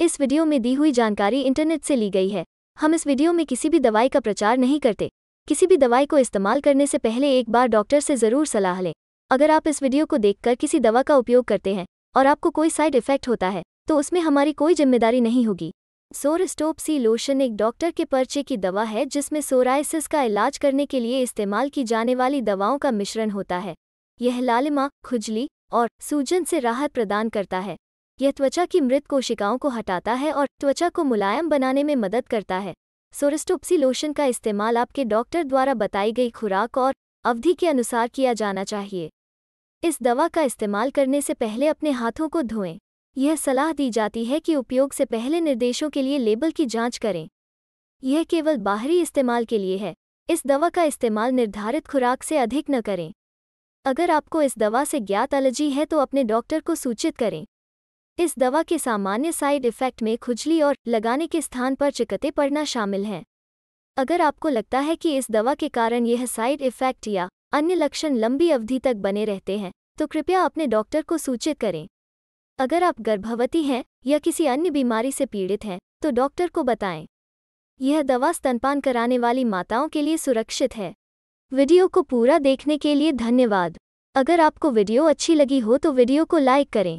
इस वीडियो में दी हुई जानकारी इंटरनेट से ली गई है हम इस वीडियो में किसी भी दवाई का प्रचार नहीं करते किसी भी दवाई को इस्तेमाल करने से पहले एक बार डॉक्टर से ज़रूर सलाह लें अगर आप इस वीडियो को देखकर किसी दवा का उपयोग करते हैं और आपको कोई साइड इफेक्ट होता है तो उसमें हमारी कोई जिम्मेदारी नहीं होगी सोर स्टोप सी लोशन एक डॉक्टर के पर्चे की दवा है जिसमें सोराइसिस का इलाज करने के लिए इस्तेमाल की जाने वाली दवाओं का मिश्रण होता है यह लालिमा खुजली और सूजन से राहत प्रदान करता है यह त्वचा की मृत कोशिकाओं को हटाता है और त्वचा को मुलायम बनाने में मदद करता है सोरेस्टोप्सी लोशन का इस्तेमाल आपके डॉक्टर द्वारा बताई गई खुराक और अवधि के अनुसार किया जाना चाहिए इस दवा का इस्तेमाल करने से पहले अपने हाथों को धोएं यह सलाह दी जाती है कि उपयोग से पहले निर्देशों के लिए लेबल की जांच करें यह केवल बाहरी इस्तेमाल के लिए है इस दवा का इस्तेमाल निर्धारित खुराक से अधिक न करें अगर आपको इस दवा से ज्ञात एलर्जी है तो अपने डॉक्टर को सूचित करें इस दवा के सामान्य साइड इफ़ेक्ट में खुजली और लगाने के स्थान पर चिकते पड़ना शामिल हैं अगर आपको लगता है कि इस दवा के कारण यह साइड इफ़ेक्ट या अन्य लक्षण लंबी अवधि तक बने रहते हैं तो कृपया अपने डॉक्टर को सूचित करें अगर आप गर्भवती हैं या किसी अन्य बीमारी से पीड़ित हैं तो डॉक्टर को बताएं यह दवा स्तनपान कराने वाली माताओं के लिए सुरक्षित है वीडियो को पूरा देखने के लिए धन्यवाद अगर आपको वीडियो अच्छी लगी हो तो वीडियो को लाइक करें